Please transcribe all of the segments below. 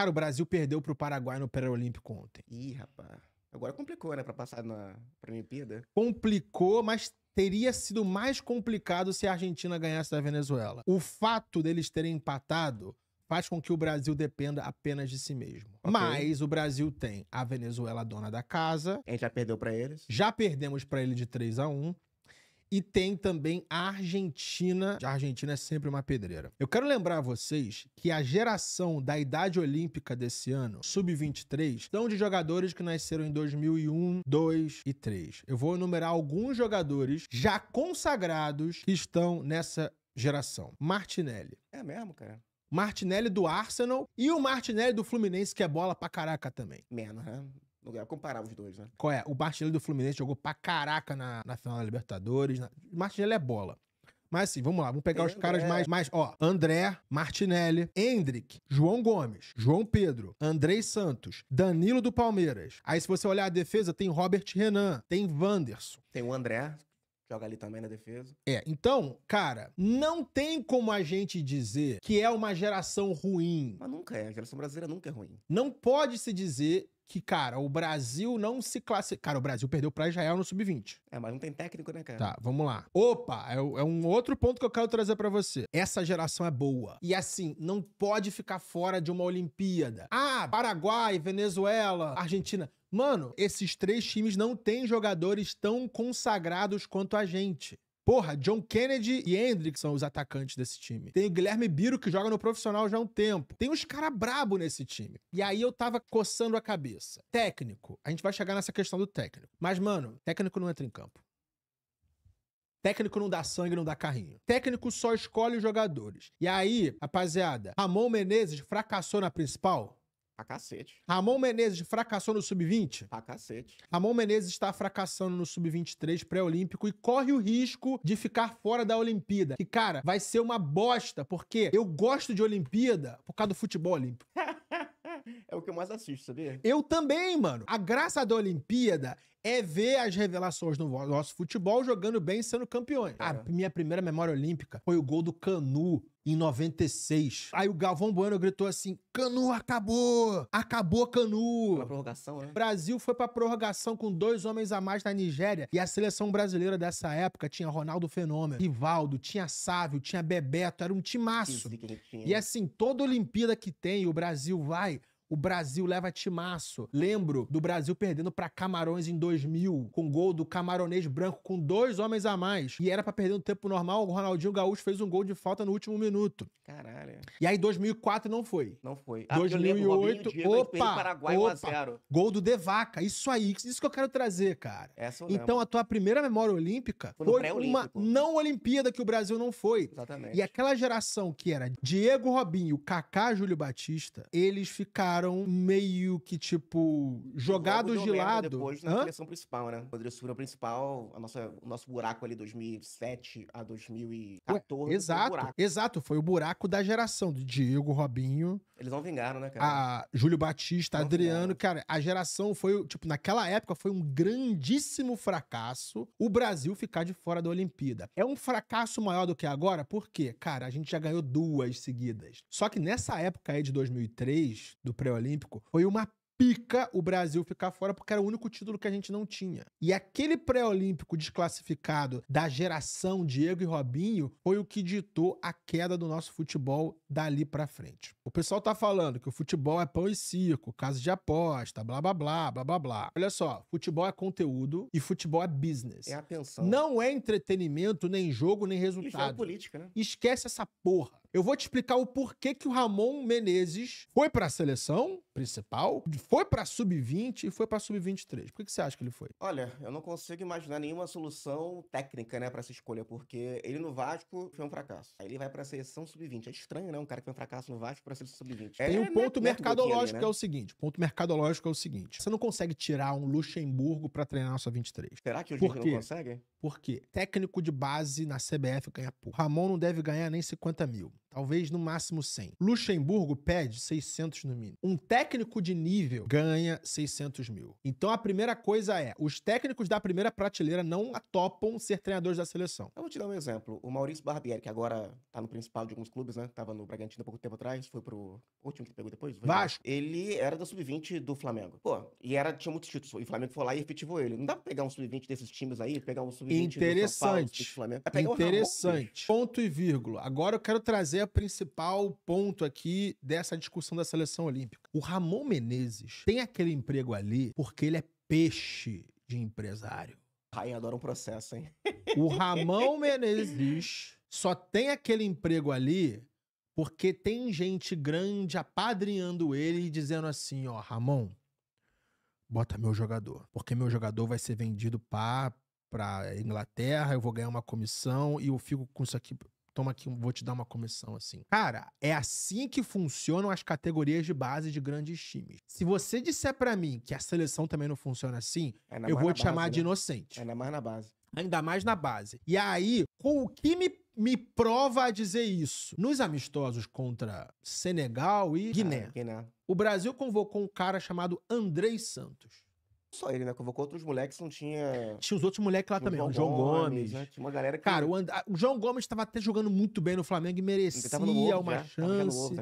Cara, o Brasil perdeu pro Paraguai no Paralímpico ontem. Ih, rapaz. Agora complicou, né? Pra passar na pra Olimpíada. Complicou, mas teria sido mais complicado se a Argentina ganhasse da Venezuela. O fato deles terem empatado faz com que o Brasil dependa apenas de si mesmo. Okay. Mas o Brasil tem a Venezuela dona da casa. A gente já perdeu para eles. Já perdemos para ele de 3 a 1 e tem também a Argentina. A Argentina é sempre uma pedreira. Eu quero lembrar a vocês que a geração da idade olímpica desse ano, sub-23, são de jogadores que nasceram em 2001, 2 e 3. Eu vou enumerar alguns jogadores já consagrados que estão nessa geração. Martinelli. É mesmo, cara? Martinelli do Arsenal e o Martinelli do Fluminense, que é bola pra caraca também. Menos, né? Não comparar os dois, né? Qual é? O Martinelli do Fluminense jogou pra caraca na, na final da Libertadores. Na... Martinelli é bola. Mas assim, vamos lá, vamos pegar André. os caras mais, mais. Ó, André, Martinelli, Hendrick, João Gomes, João Pedro, Andrei Santos, Danilo do Palmeiras. Aí, se você olhar a defesa, tem Robert Renan, tem Wanderson. Tem o André, joga ali também na defesa. É, então, cara, não tem como a gente dizer que é uma geração ruim. Mas nunca é, a geração brasileira nunca é ruim. Não pode se dizer que, cara, o Brasil não se classifica. Cara, o Brasil perdeu pra Israel no sub-20. É, mas não tem técnico, né, cara? Tá, vamos lá. Opa, é, é um outro ponto que eu quero trazer para você. Essa geração é boa. E assim, não pode ficar fora de uma Olimpíada. Ah, Paraguai, Venezuela, Argentina. Mano, esses três times não têm jogadores tão consagrados quanto a gente. Porra, John Kennedy e Hendrick são os atacantes desse time. Tem o Guilherme Biro, que joga no profissional já há um tempo. Tem uns caras brabo nesse time. E aí eu tava coçando a cabeça. Técnico. A gente vai chegar nessa questão do técnico. Mas, mano, técnico não entra em campo. Técnico não dá sangue, não dá carrinho. Técnico só escolhe os jogadores. E aí, rapaziada, Ramon Menezes fracassou na principal? Pra cacete. Ramon Menezes fracassou no sub-20? Pra cacete. Ramon Menezes está fracassando no sub-23 pré-olímpico e corre o risco de ficar fora da Olimpíada. Que, cara, vai ser uma bosta, porque eu gosto de Olimpíada por causa do futebol olímpico. o que eu mais assisto, sabia? Eu também, mano. A graça da Olimpíada é ver as revelações do nosso futebol jogando bem e sendo campeões. É. A minha primeira memória olímpica foi o gol do Canu em 96. Aí o Galvão Bueno gritou assim: Canu acabou! Acabou Canu! Pra prorrogação, né? O Brasil foi pra prorrogação com dois homens a mais na Nigéria. E a seleção brasileira dessa época tinha Ronaldo Fenômeno, Rivaldo, tinha Sávio, tinha Bebeto, era um timaço. E né? assim, toda Olimpíada que tem, o Brasil vai o Brasil leva timaço. Lembro do Brasil perdendo para Camarões em 2000, com gol do camaronês branco com dois homens a mais. E era para perder no tempo normal, o Ronaldinho Gaúcho fez um gol de falta no último minuto. Caralho. E aí 2004 não foi. Não foi. Ah, 2008, lembro, opa, Paraguai opa, 1 a 0. Gol do Devaca. Isso aí, isso que eu quero trazer, cara. Essa eu então a tua primeira memória olímpica foi, foi uma não Olimpíada que o Brasil não foi. Exatamente. E aquela geração que era Diego Robinho, Kaká, Júlio Batista, eles ficaram ficaram meio que, tipo, jogados de lado. Depois na Hã? seleção principal, né? O Rodrigo subiu é principal, a nossa, o nosso buraco ali 2007 a 2014. Ué, exato, foi um exato. Foi o buraco da geração do Diego, Robinho. Eles não vingaram, né, cara? A Júlio Batista, não Adriano. Vingaram. Cara, a geração foi, tipo, naquela época foi um grandíssimo fracasso o Brasil ficar de fora da Olimpíada. É um fracasso maior do que agora, porque, cara, a gente já ganhou duas seguidas. Só que nessa época aí de 2003, do pré pré-olímpico, foi uma pica o Brasil ficar fora, porque era o único título que a gente não tinha. E aquele pré-olímpico desclassificado da geração Diego e Robinho foi o que ditou a queda do nosso futebol dali para frente. O pessoal tá falando que o futebol é pão e circo, casa de aposta, blá blá blá, blá blá blá. Olha só, futebol é conteúdo e futebol é business. É atenção. Não é entretenimento, nem jogo, nem resultado. Isso é política, né? Esquece essa porra. Eu vou te explicar o porquê que o Ramon Menezes foi para a seleção principal, foi para sub-20 e foi para sub-23. Por que, você acha que ele foi? Olha, eu não consigo imaginar nenhuma solução técnica, né, para essa escolha, porque ele no Vasco foi um fracasso. Aí ele vai para a seleção sub-20. É estranho, né, um cara que foi um fracasso no Vasco para a seleção sub-20. Tem é, um ponto mercadológico né? é o seguinte, ponto mercadológico é o seguinte. Você não consegue tirar um Luxemburgo para treinar a sua 23. Será que o Por não consegue? Porque técnico de base na CBF ganha pouco. Ramon não deve ganhar nem 50 mil. Talvez no máximo 100. Luxemburgo pede 600 no mínimo. Um técnico de nível ganha 600 mil. Então a primeira coisa é: os técnicos da primeira prateleira não topam ser treinadores da seleção. Eu vou te dar um exemplo. O Maurício Barbieri, que agora tá no principal de alguns clubes, né? Tava no Bragantino há pouco tempo atrás, foi pro. último time que pegou depois? Vasco. Ele era da sub-20 do Flamengo. Pô, e era, tinha muitos títulos. E o Flamengo foi lá e efetivou ele. Não dá pra pegar um sub-20 desses times aí, pegar um sub-20 do Flamengo. É Interessante. Interessante. Ponto e vírgula. Agora eu quero trazer trazer o principal ponto aqui dessa discussão da seleção olímpica. O Ramon Menezes tem aquele emprego ali porque ele é peixe de empresário. Ai, adora um processo, hein? O Ramon Menezes só tem aquele emprego ali porque tem gente grande apadrinhando ele e dizendo assim, ó, Ramon, bota meu jogador, porque meu jogador vai ser vendido para para Inglaterra, eu vou ganhar uma comissão e eu fico com isso aqui toma aqui, vou te dar uma comissão assim. Cara, é assim que funcionam as categorias de base de grandes times. Se você disser para mim que a seleção também não funciona assim, é eu vou te base, chamar né? de inocente. Ainda é mais na base. Ainda mais na base. E aí, com o que me me prova a dizer isso. Nos amistosos contra Senegal e ah, Guiné, ah, Guiné. o Brasil convocou um cara chamado Andrei Santos só ele, né? Convocou outros moleques, não tinha. Tinha os outros moleques lá tinha também, o João Gomes. Gomes. Né? Tinha uma galera que. Cara, o, And... o João Gomes estava até jogando muito bem no Flamengo e merecia ovo, uma já. Né? chance.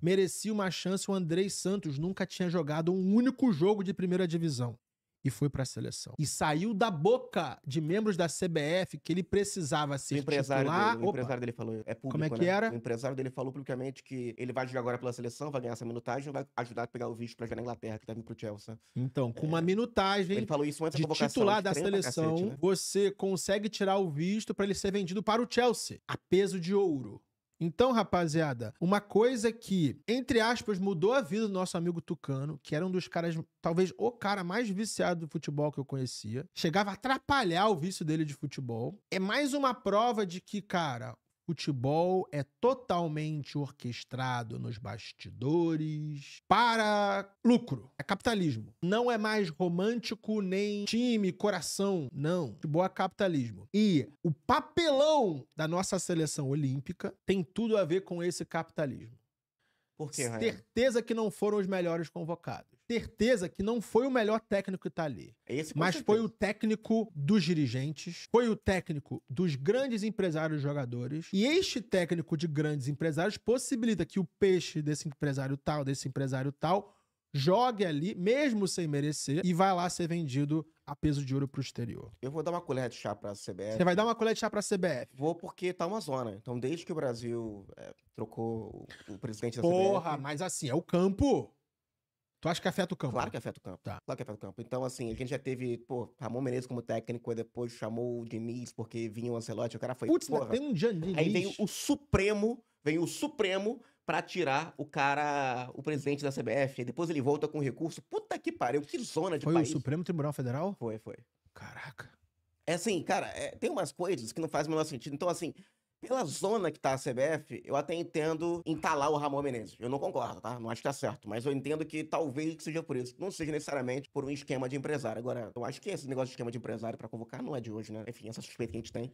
Merecia uma chance. O Andrei Santos nunca tinha jogado um único jogo de primeira divisão e foi para a seleção. E saiu da boca de membros da CBF que ele precisava ser o empresário titular. Dele, o empresário dele falou, é público, Como é que né? era? O empresário dele falou publicamente que ele vai jogar agora pela seleção, vai ganhar essa minutagem, vai ajudar a pegar o visto para jogar na Inglaterra, que tá indo pro Chelsea. Então, com é... uma minutagem ele falou isso antes de da titular da seleção, cacete, né? você consegue tirar o visto para ele ser vendido para o Chelsea, a peso de ouro. Então, rapaziada, uma coisa que, entre aspas, mudou a vida do nosso amigo Tucano, que era um dos caras, talvez o cara mais viciado do futebol que eu conhecia, chegava a atrapalhar o vício dele de futebol. É mais uma prova de que, cara, futebol é totalmente orquestrado nos bastidores para lucro. É capitalismo. Não é mais romântico nem time, coração. Não. Futebol é capitalismo. E o papelão da nossa seleção olímpica tem tudo a ver com esse capitalismo. Por quê, Certeza que não foram os melhores convocados. Certeza que não foi o melhor técnico que está ali. Esse, mas certeza. foi o técnico dos dirigentes, foi o técnico dos grandes empresários jogadores. E este técnico de grandes empresários possibilita que o peixe desse empresário tal, desse empresário tal, jogue ali, mesmo sem merecer, e vai lá ser vendido a peso de ouro pro exterior. Eu vou dar uma colher de chá pra CBF. Você vai dar uma colher de chá pra CBF? Vou porque tá uma zona. Então, desde que o Brasil é, trocou o, o presidente da Porra, CBF... Porra, mas assim, é o campo. Tu acha que afeta o campo? Claro que afeta o campo. Tá. Claro que afeta o campo. Então, assim, a gente já teve, pô, Ramon Menezes como técnico, e depois chamou o Diniz porque vinha o Ancelotti, o cara foi. Putz, tem um Diniz. Aí vem o Supremo, vem o Supremo para tirar o cara, o presidente da CBF. e depois ele volta com recurso. Puta que pariu, que zona de foi país. Foi o Supremo Tribunal Federal? Foi, foi. Caraca. É assim, cara, é, tem umas coisas que não faz o menor sentido. Então, assim, pela zona que tá a CBF, eu até entendo entalar o Ramon Menezes. Eu não concordo, tá? Não acho que tá certo. Mas eu entendo que talvez seja por isso. Não seja necessariamente por um esquema de empresário. Agora, eu acho que esse negócio de esquema de empresário para convocar não é de hoje, né? Enfim, essa suspeita que a gente tem.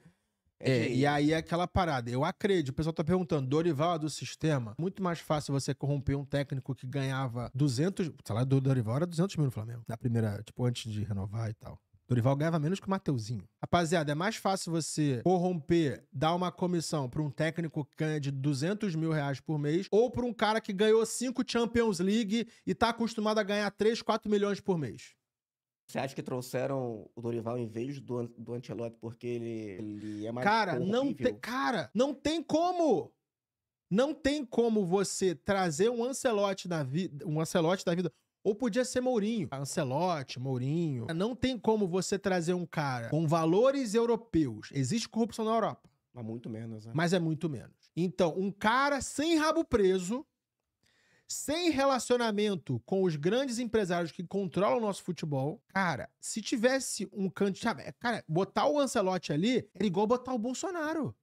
É, é e aí é aquela parada. Eu acredito, o pessoal tá perguntando, Dorival é do sistema? Muito mais fácil você corromper um técnico que ganhava 200... O salário do Dorival era 200 mil no Flamengo. Na primeira, tipo, antes de renovar e tal. Dorival ganhava menos que o Mateuzinho. Rapaziada, é mais fácil você corromper, dar uma comissão para um técnico que ganha de 200 mil reais por mês ou para um cara que ganhou cinco Champions League e tá acostumado a ganhar 3, 4 milhões por mês. Você acha que trouxeram o Dorival em vez do, do Ancelotti porque ele, ele é mais cara não te, Cara, não tem como! Não tem como você trazer um Ancelote da vida, um Ancelotti da vida, ou podia ser Mourinho. Ancelotti, Mourinho. Não tem como você trazer um cara com valores europeus. Existe corrupção na Europa. Mas muito menos, né? Mas é muito menos. Então, um cara sem rabo preso, sem relacionamento com os grandes empresários que controlam o nosso futebol, cara, se tivesse um candidato. É, cara, botar o Ancelotti ali era é igual botar o Bolsonaro.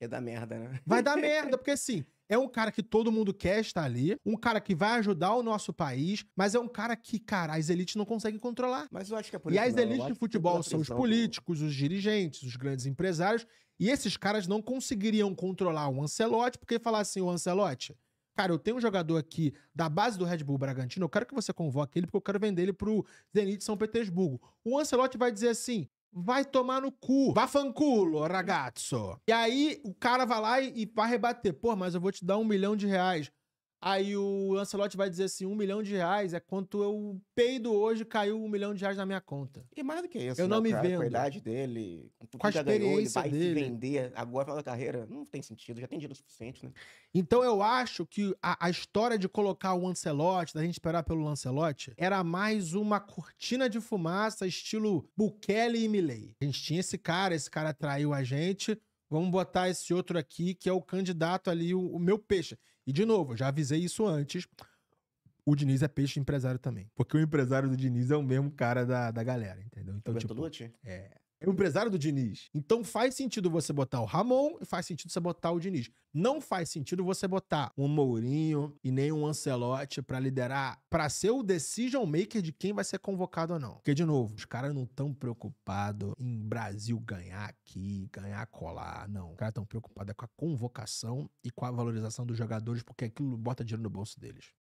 Ia dar merda, né? Vai dar merda, porque assim. É um cara que todo mundo quer estar ali, um cara que vai ajudar o nosso país, mas é um cara que, cara, as elites não conseguem controlar. Mas eu acho que é por E as elites de é futebol são os políticos, os dirigentes, os grandes empresários, e esses caras não conseguiriam controlar o Ancelotti, porque falar assim, o Ancelotti, cara, eu tenho um jogador aqui da base do Red Bull Bragantino, eu quero que você convoque ele porque eu quero vender ele pro Zenit de São Petersburgo. O Ancelotti vai dizer assim, vai tomar no cu, vá fanculo, ragazzo. E aí o cara vai lá e, e vai rebater, pô, mas eu vou te dar um milhão de reais. Aí o Ancelotti vai dizer assim: um milhão de reais é quanto eu peido hoje, caiu um milhão de reais na minha conta. E mais do que isso, eu né, não me cara, vendo. Com a idade dele, com tudo com a experiência ganhou, ele vai dele. se vender agora pela carreira, não tem sentido, já tem dinheiro suficiente, né? Então eu acho que a, a história de colocar o Ancelotti, da gente esperar pelo Ancelotti, era mais uma cortina de fumaça, estilo Bukele e Milley. A gente tinha esse cara, esse cara traiu a gente. Vamos botar esse outro aqui, que é o candidato ali, o, o meu peixe. E, de novo, já avisei isso antes. O Diniz é peixe empresário também. Porque o empresário do Diniz é o mesmo cara da, da galera, entendeu? Então, tipo, É é o empresário do Diniz. Então faz sentido você botar o Ramon e faz sentido você botar o Diniz. Não faz sentido você botar um Mourinho e nem um Ancelotti para liderar, para ser o decision maker de quem vai ser convocado ou não. Porque, de novo, os caras não estão preocupados em Brasil ganhar aqui, ganhar colar, não. Os caras estão preocupados é com a convocação e com a valorização dos jogadores, porque aquilo bota dinheiro no bolso deles.